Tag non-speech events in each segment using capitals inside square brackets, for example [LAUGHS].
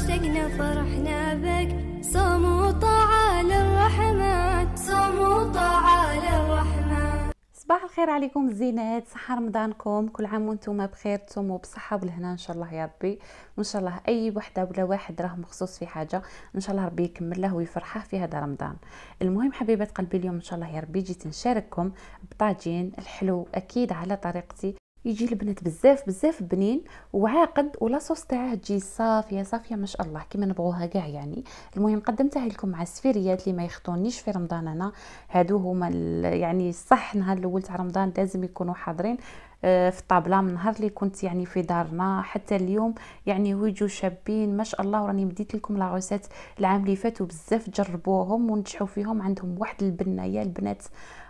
اشتقنا فرحنا بك صوم وطاعة للرحمن صوم وطاعة للرحمن صباح الخير عليكم الزينات صحة رمضانكم كل عام وانتم بخير تصوموا بالصحة والهنا ان شاء الله يا ربي وان شاء الله اي وحدة ولا واحد راه مخصوص في حاجة ان شاء الله ربي يكمل له ويفرحه في هذا رمضان المهم حبيبات قلبي اليوم ان شاء الله يا ربي جيت نشارككم بطاجين الحلو اكيد على طريقتي يجي البنات بزاف بزاف بنين وعاقد صوص تاعه تجي صافيه صافيه ما شاء الله كيما نبغوها كاع يعني المهم قدمتها لكم مع السفيريات اللي ما يخطونيش في رمضان انا هادو هما يعني صح نهار الاول تاع رمضان لازم يكونوا حاضرين آه، في الطابله من نهار اللي كنت يعني في دارنا حتى اليوم يعني ويجوا شابين ما شاء الله وراني مديت لكم لاغوسات العام اللي فات وبزاف جربوهم ونجحوا فيهم عندهم واحد البنايه البنات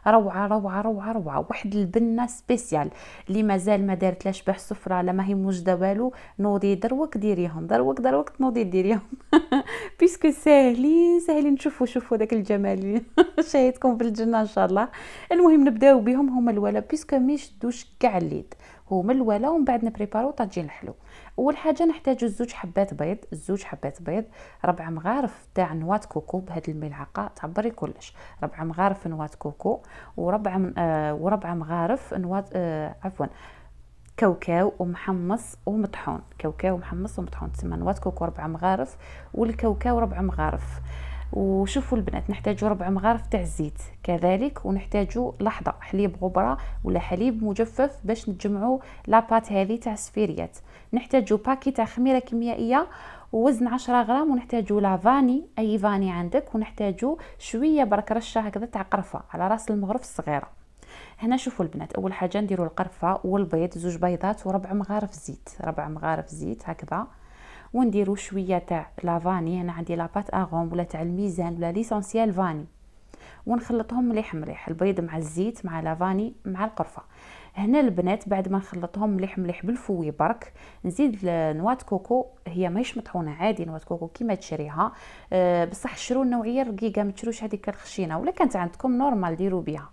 روعه روعه روعه روعه واحد البنه سبيسيال اللي مازال ما دارت لا بح سفره لا ماهي موجده والو نوضي دروك ديريهم دروك دروك نوضي ديريهم [LAUGHS] بيسكو ساهلين ساهلين شوفوا شوفوا داك الجمال [LAUGHS] شاهدكم في الجنه ان شاء الله المهم نبداو بهم هما الولا بيسكو ميش دوش كاع هما الاولى ومن بعد نبريبارو طاجين الحلو اول حاجه نحتاجو زوج حبات بيض زوج حبات بيض ربع مغارف تاع نواه كوكو بهاد الملعقه تعبري كلش ربع مغارف نواه كوكو وربع آه وربع مغارف نواه آه عفوا كاوكاو ومحمص ومطحون كاوكاو ومحمص ومطحون تسمى نواه كوكو ربع مغارف والكاوكاو ربع مغارف وشوفوا البنات نحتاجوا ربع مغارف تاع الزيت كذلك ونحتاجوا لحظه حليب غبره ولا حليب مجفف باش نجمعوا لاباط هذه تاع السفيريات نحتاجوا باكي تاع خميره كيميائيه ووزن 10 غرام ونحتاجوا لافاني اي فاني عندك ونحتاجوا شويه برك رشه هكذا تاع قرفه على راس المغرف الصغيره هنا شوفوا البنات اول حاجه نديروا القرفه والبيض زوج بيضات وربع مغارف زيت ربع مغارف زيت هكذا ونديرو شويه تاع لافاني انا عندي لاباط اغوم ولا تاع الميزان ولا ليسونسيال فاني ونخلطهم مليح مليح البيض مع الزيت مع لافاني مع القرفه هنا البنات بعد ما نخلطهم مليح مليح بالفوي برك نزيد نواة كوكو هي ماهيش مطحونه عادي نواة كوكو كيما تشريها أه بصح شرو النوعيه الرقيقه ما تشروش هذيك الخشينه ولا كانت عندكم نورمال ديروا بها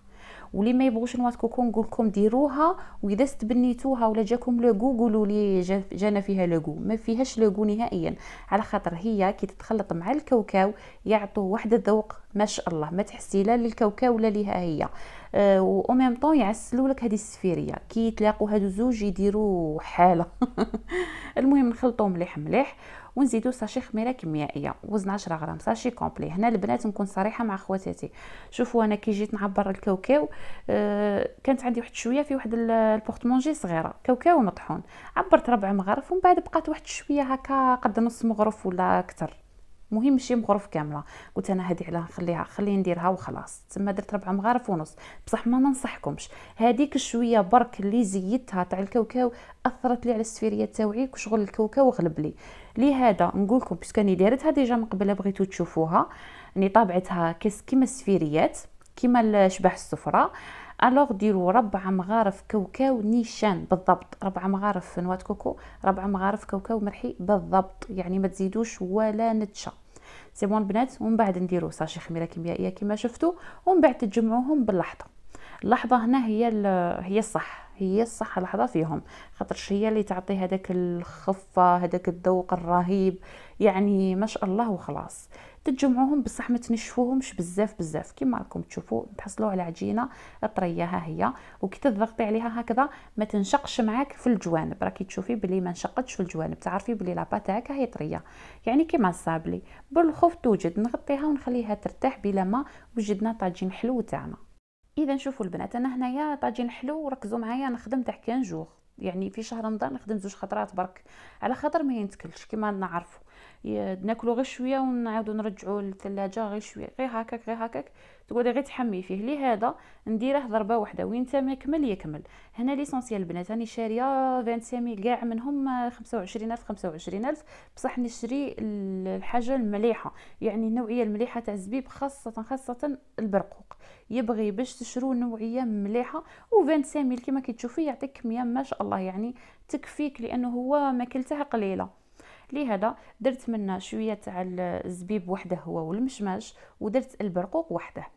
واللي ما يبغوش نواتكوكو نقول لكم ديروها واذا استبنيتوها ولا جاكم لوغو قولوا لي جانا فيها لوغو ما فيهاش لوغو نهائيا على خاطر هي كي تتخلط مع الكاوكاو يعطوا واحد الذوق ما شاء الله ما تحسي لا للكاوكاو ولا ليها هي أه و ميم طون يعسلوا لك هذه السفيريه كي يتلاقوا هادو زوج يديروا حاله [LAUGHS] المهم نخلطوا مليح مليح ونزيدو ساشي خميره كيميائيه وزن 10 غرام ساشي كومبلي هنا البنات نكون صريحه مع خواتاتي شوفوا انا كي جيت نعبر الكاوكاو آه كانت عندي واحد شويه في واحد البورتمونجي صغيره كاوكاو مطحون عبرت ربع مغرف ومن بعد بقات واحد شويه هكا قد نص مغرف ولا اكثر مهم ماشي مغرف كامله قلت انا هذه علاه نخليها خلي نديرها وخلاص تما درت ربعه مغارف ونص بصح ما ننصحكمش هذيك الشويه برك اللي زيتها تاع الكاوكاو اثرت لي على السفيريه تاوعي وشغل الكاوكاو غلب لي لهذا نقول لكم باسكو اني دارتها ديجا من قبل بغيتو تشوفوها اني طابعتها كيس كيما السفيريات كيما شبح السفره الوغ ديروا ربع مغارف كاوكاو نيشان بالضبط ربع مغارف نواة كوكو ربع مغارف كاوكاو مرحي بالضبط يعني ما تزيدوش ولا نتشا سي بون البنات ومن بعد نديرو ساشي خميره كيميائيه كما شفتوا ومن بعد تجمعوهم باللحظه اللحظه هنا هي هي الصح هي الصح لحظه فيهم خاطرش هي اللي تعطي هذاك الخفه هذاك الذوق الرهيب يعني ما شاء الله وخلاص تجمعوهم بصح ما تنشفوهمش بزاف بزاف كما راكم تشوفوا تحصلوا على عجينه طريه ها هي وكي تضغطي عليها هكذا ما تنشقش معاك في الجوانب راكي تشوفي بلي ما نشقتش في الجوانب تعرفي بلي لاباط هكا هي طريه يعني كيما الصابلي بالخوف توجد نغطيها ونخليها ترتاح بلا ما وجدنا طاجين حلو تاعنا اذا شوفوا البنات انا هنايا طاجين حلو وركزوا معايا نخدم تاع كان جوغ يعني في شهر رمضان نخدم زوج خطرات برك على خاطر ما ينتكلش كيما نعرفوا ناكلو غير شويه ونعاودو نرجعو للثلاجه غير شويه غير هكاك غير هكاك تقعدي غير تحمي فيه لهذا نديره ضربه واحده وين ما يكمل يكمل هنا ليسونسيال البنات راني شاريه 25000 كاع منهم 25000 25000 بصح نشري الحاجه المليحه يعني النوعيه المليحه تاع الزبيب خاصه خاصه البرقوق يبغي باش تشرو نوعيه مليحه و25000 كما كتشوفي يعطيك كميه ما شاء الله يعني تكفيك لانه هو ماكلتها قليله لهذا درت منها شويه تاع الزبيب وحده هو والمشماش ودرت البرقوق وحده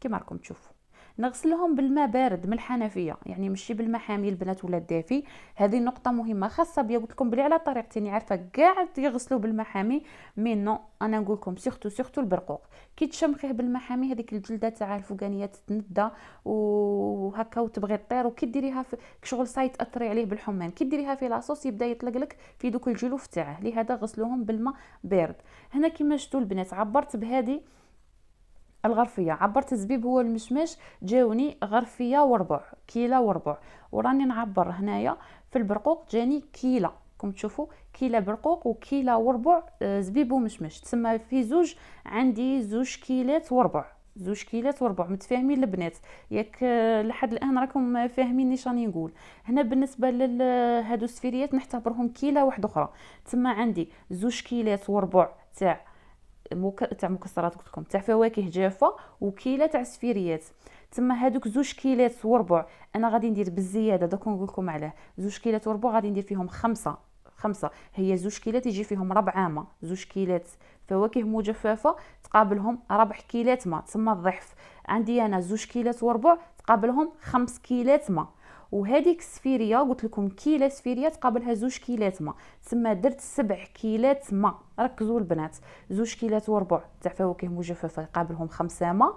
كما راكم تشوفوا نغسلهم بالماء بارد من الحنفيه يعني ماشي بالماء حامي البنات ولا الدافي هذه نقطه مهمه خاصه بيا قلت لكم بلي على طريقتي عارفه كاع يغسلوا بالماء حامي مي نو انا نقول لكم سيرتو سيرتو البرقوق كي تشمخيه بالماء حامي هذيك الجلده تاع الفوقانيه تتندى وهكا وتبغي طير وكي ديريها في شغل سايت اثري عليه بالحمام كي ديريها في لاصوص يبدا يطلق لك في دوك الجلوف تاعه لهذا غسلوهم بالماء بارد هنا كيما شفتوا البنات عبرت بهذه الغرفيه عبرت الزبيب هو المشماش جاوني غرفيه وربع كيلا وربع وراني نعبر هنايا في البرقوق جاني كيلا كم تشوفوا كيلا برقوق وكيلا وربع آه، زبيب ومشمش تسمى في زوج عندي زوج كيلات وربع زوج كيلات وربع متفاهمين البنات ياك آه، لحد الان راكم فاهمين نيش راني نقول هنا بالنسبه لهادو السفيريات نعتبرهم كيله واحده اخرى تما عندي زوج كيلات وربع تاع تاع مكسرات قلت لكم تاع فواكه جافه وكيله تاع سفيريات تما هادوك زوج كيلات وربع انا غادي ندير بالزياده دوك نقول لكم علاه زوج كيلات وربع غادي ندير فيهم خمسة خمسة هي زوج كيلات يجي فيهم ربع عامه زوج كيلات فواكه مجففه تقابلهم ربع كيلات ما تما الضعف عندي انا زوج كيلات وربع تقابلهم خمس كيلات ما وهذيك السفيريه قلت لكم كيله سفيريه تقابلها زوج كيلات ما تما درت سبع كيلات ما ركزوا البنات زوج كيلات وربع تاع فواكه مجففه يقابلهم خمسه ما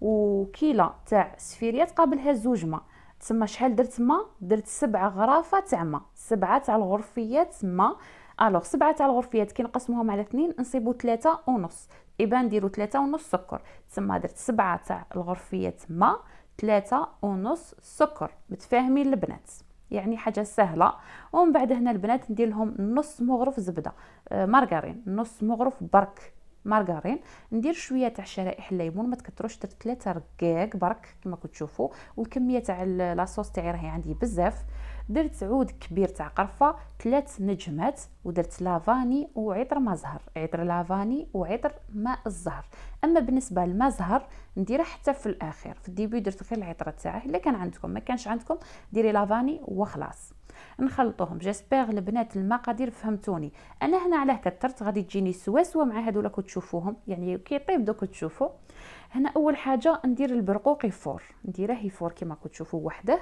وكيله تاع سفيريه تقابلها زوج ما تما شحال درت ما درت سبعه غرافه تاع ما سبعه تاع الغرفيات ما الوغ سبعه تاع الغرفيات كي نقسموهم على اثنين نصيبو ثلاثة ونص اذا نديرو ثلاثة ونص سكر تما درت سبعه تاع الغرفيات ما ثلاثة ونص سكر متفاهمين البنات يعني حاجة سهلة ومن بعد هنا البنات ندير لهم نص مغرف زبدة آه، مارغرين نص مغرف برك مارغرين ندير شويه تاع شرائح الليمون ما تكتروش درت ثلاثة رقاق برك كما كتشوفوا والكميه تاع لاصوص تاعي راهي عندي بزاف درت عود كبير تاع قرفه ثلاث نجمات ودرت لافاني وعطر ما زهر عطر لافاني وعطر ماء الزهر اما بالنسبه للماء زهر نديرها حتى في الاخير في الديبي درت غير العطر تاعه الا كان عندكم ما كانش عندكم ديري لافاني وخلاص نخلطوهم جيسبيغ البنات المقادير فهمتوني انا هنا علاه كثرت غادي تجيني سوا سوا مع هذولا كتشوفوهم يعني كيطيب دوك تشوفوا هنا اول حاجه ندير البرقوق يفور نديره يفور كما تشوفوا وحده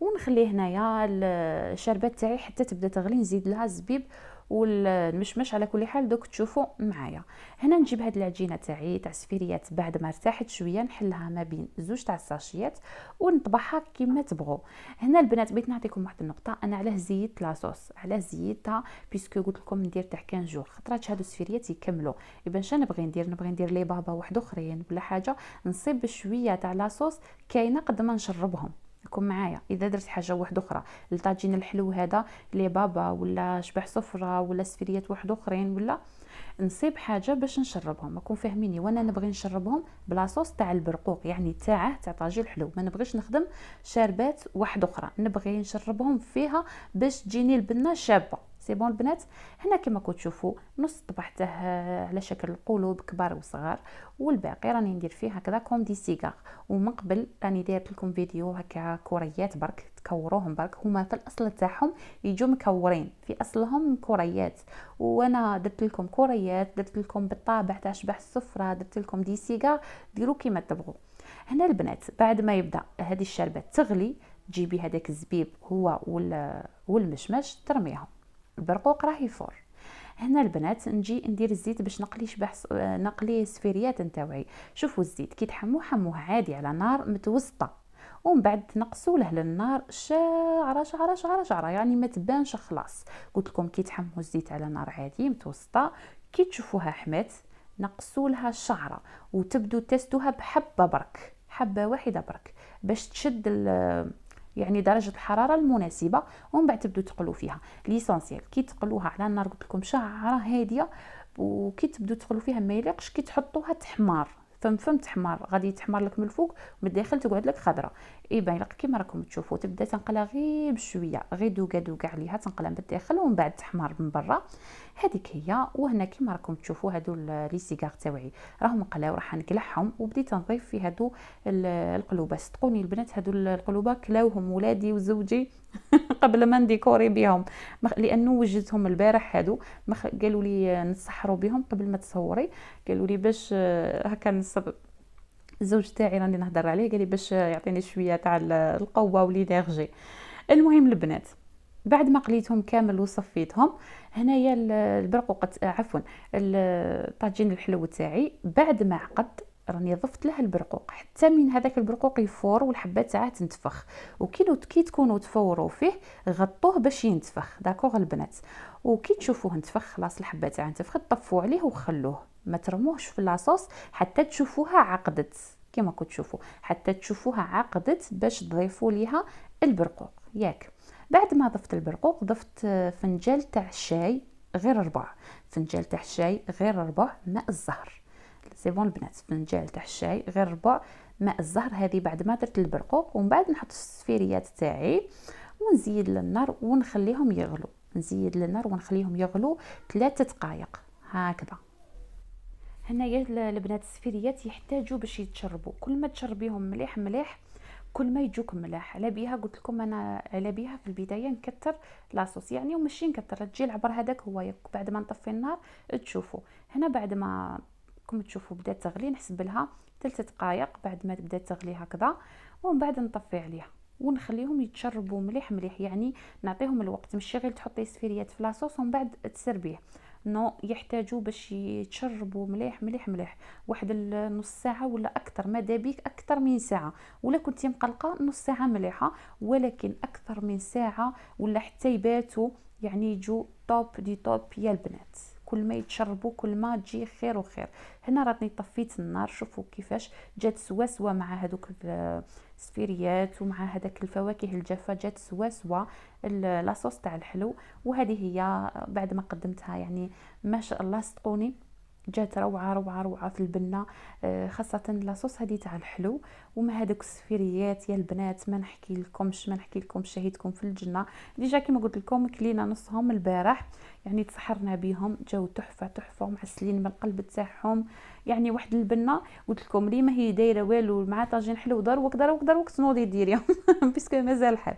ونخليه هنايا الشربات تاعي حتى تبدا تغلي نزيد لها الزبيب والمشمش على كل حال دوك تشوفوا معايا هنا نجيب هاد العجينه تاعي تاع السفيريات بعد ما ارتاحت شويه نحلها ما بين زوج تاع الساشيات ونطبعها كيما تبغوا هنا البنات بغيت نعطيكم واحد النقطه انا علاه زيدت لاصوص علاه زيدتها بيسكو قلت لكم ندير تاع 15 جور خطرات هادو السفيريات يكملوا اذا شنو نبغي ندير نبغي ندير لي بابا واحد اخرين ولا حاجه نصيب شويه تاع لاصوص كاينه قد ما نشربهم كون معايا اذا درت حاجه واحده اخرى الطاجين الحلو هذا لي بابا ولا شبح سفره ولا سفريات واحد اخرين ولا نصيب حاجه باش نشربهم اكون فاهميني وانا نبغي نشربهم بلا صوص تاع البرقوق يعني تاعه تاع طاجين الحلو ما نبغيش نخدم شاربات واحد اخرى نبغي نشربهم فيها باش تجيني البنه شابه سي بون البنات هنا كما كتشوفوا نص طبعته آه، على شكل قلوب كبار وصغار والباقي راني ندير فيه هكذا كوم دي سيغار ومن قبل راني دايرت لكم فيديو هكا كوريات برك تكوروهم برك هما في الاصل تاعهم يجوا مكورين في اصلهم كوريات وانا درت لكم كوريات درت لكم بالطابع تاع شبح السفره درت لكم دي سيغار ديروا كيما تبغوا هنا البنات بعد ما يبدا هذه الشربه تغلي تجيبي هذاك الزبيب هو والمشمش ترميهم البرقوق راه يفور هنا البنات نجي ندير الزيت باش نقلي شبح آه، نقلي السفريات نتاوعي شوفوا الزيت كي تحموه حموه عادي على نار متوسطه ومن بعد تنقصوا له للنار شعره شعره شعره شعره يعني ما تبانش خلاص قلت لكم كي تحموا الزيت على نار عادي متوسطه كي تشوفوها حمات نقصوا لها الشعره وتبدو تستوها بحبه برك حبه واحده برك باش تشد يعني درجه الحراره المناسبه ومن بعد تبدو تقلو فيها ليسونسيال كي تقلوها على النار قلت لكم شعره هاديه وكي تبدو تقلو فيها ما يليقش كي تحطوها تحمر فم فم تحمر غادي يتحمر لك من الفوق ومن الداخل تقعد لك خضره اي يلقى كيما راكم تشوفوا تبدا تنقلى غير بشويه غير دوكا دوكا عليها تنقلى من الداخل ومن بعد تحمر من برا هذيك هي وهنا كيما راكم تشوفوا هادو لي سيغار تاوعي راهم قلاو راح نقلعهم وبديت نضيف في هادو القلوبه صدقوني البنات هادو القلوبه كلاوهم ولادي وزوجي [LAUGHS] قبل ما نديكوري بهم لانه وجدتهم البارح هادو قالوا لي نسحروا بهم قبل ما تصوري قالوا لي باش آه، هكا نصب الزوج تاعي راني نهضر عليه قال لي باش يعطيني شويه تاع القوه ولينيرجي المهم البنات بعد ما قليتهم كامل وصفيتهم هنايا البرقوق عفوا الطاجين الحلو تاعي بعد ما عقد راني ضفت له البرقوق حتى من هذاك البرقوق يفور والحبات تاعه تنتفخ وكي كي تكونوا تفوروا فيه غطوه باش ينتفخ داكوغ البنات وكي تشوفوه نتفخ خلاص الحبه تاع نتفخ طفوا عليه وخلوه ما ترموهش في لاصوص حتى تشوفوها عقدت كما كنت تشوفوا حتى تشوفوها عقدت باش تضيفوا ليها البرقوق ياك بعد ما ضفت البرقوق ضفت فنجال تاع الشاي غير ربع فنجال تاع الشاي غير ربع ماء الزهر سي بون البنات فنجال تاع الشاي غير ربع ماء الزهر هذه بعد ما درت البرقوق ومن بعد نحط السفيريات تاعي ونزيد للنار ونخليهم يغلو نزيد للنار ونخليهم يغلو ثلاثة دقائق هكذا هنايا البنات السفيريات يحتاجوا باش يتشربوا كل ما تشربيهم مليح مليح كل ما يجوك ملاح على بيها قلت لكم انا على بيها في البدايه نكثر لاصوص يعني وماشي نكثر تجي العبر هذاك هو بعد ما نطفي النار تشوفوا هنا بعد ما كم تشوفوا بدات تغلي نحسب لها 3 دقائق بعد ما بدات تغلي هكذا ومن بعد نطفي عليها ونخليهم يتشربوا مليح مليح يعني نعطيهم الوقت ماشي غير تحطي السفيريات في لاصوص ومن بعد تسربيه نو يحتاجوا باش يتشربوا مليح مليح مليح واحد النص ساعه ولا اكثر ما بيك اكثر من ساعه ولا كنتي مقلقه نص ساعه مليحه ولكن اكثر من ساعه ولا حتى يباتوا يعني يجوا توب دي توب يا البنات كل ما يتشربوا كل ما تجي خير وخير هنا راني طفيت النار شوفوا كيفاش جات سوا سوا مع هذوك السفيريات ومع هذاك الفواكه الجافه جات سوا سوا لاصوص تاع الحلو وهذه هي بعد ما قدمتها يعني ما شاء الله صدقوني جات روعه روعه روعه في البنه آه، خاصه لاصوص هذه تاع الحلو ومع هذوك السفريات يا البنات ما نحكي لكمش ما نحكي لكم شهيتكم في الجنه ديجا كيما قلت لكم كلينا نصهم البارح يعني تسحرنا بهم جاو تحفه تحفه ومعسلين من القلب تاعهم يعني واحد البنه قلت لكم لي ما هي دايره والو مع طاجين حلو دار وكدار وكدار تنوضي ديريهم [LAUGHS] بيسكو مازال الحال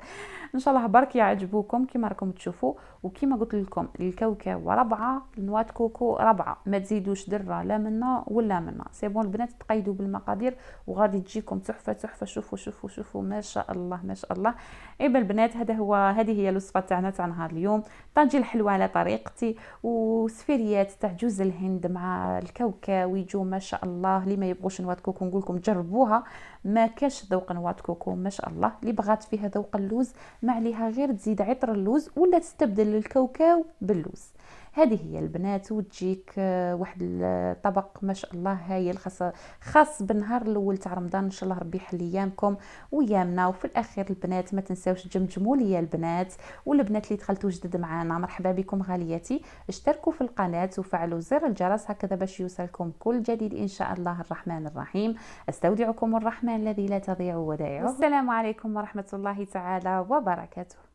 ان شاء الله برك يعجبوكم كيما راكم تشوفوا وكيما قلت لكم الكاوكاو ربعه النوات كوكو ربعه ما تزيدوش واش درة لا منا ولا منا سي بون البنات تقيدوا بالمقادير وغادي تجيكم تحفة تحفة شوفوا شوفوا شوفوا ما شاء الله ما شاء الله ايبا البنات هذا هو هذه هي الوصفة تاعنا تاع نهار اليوم طنجي الحلوه على طريقتي وسفيريات تاع جوز الهند مع الكاوكاو جو ما شاء الله اللي ما يبغوش نوات كوكو نقول لكم جربوها ما كاش ذوق نواة كوكو ما شاء الله اللي بغات فيها ذوق اللوز ما عليها غير تزيد عطر اللوز ولا تستبدل الكاوكاو باللوز هذه هي البنات وتجيك آه، واحد الطبق ما شاء الله هايل خاص خاص بالنهار الاول تاع رمضان ان شاء الله ربي يحل ايامكم ويامنا وفي الاخير البنات ما تنساوش تجمجموا ليا البنات والبنات اللي دخلتوا جدد معنا مرحبا بكم غالياتي اشتركوا في القناه وفعلوا زر الجرس هكذا باش يوصلكم كل جديد ان شاء الله الرحمن الرحيم استودعكم الرحمن الذي لا تضيع ودائعه السلام عليكم ورحمه الله تعالى وبركاته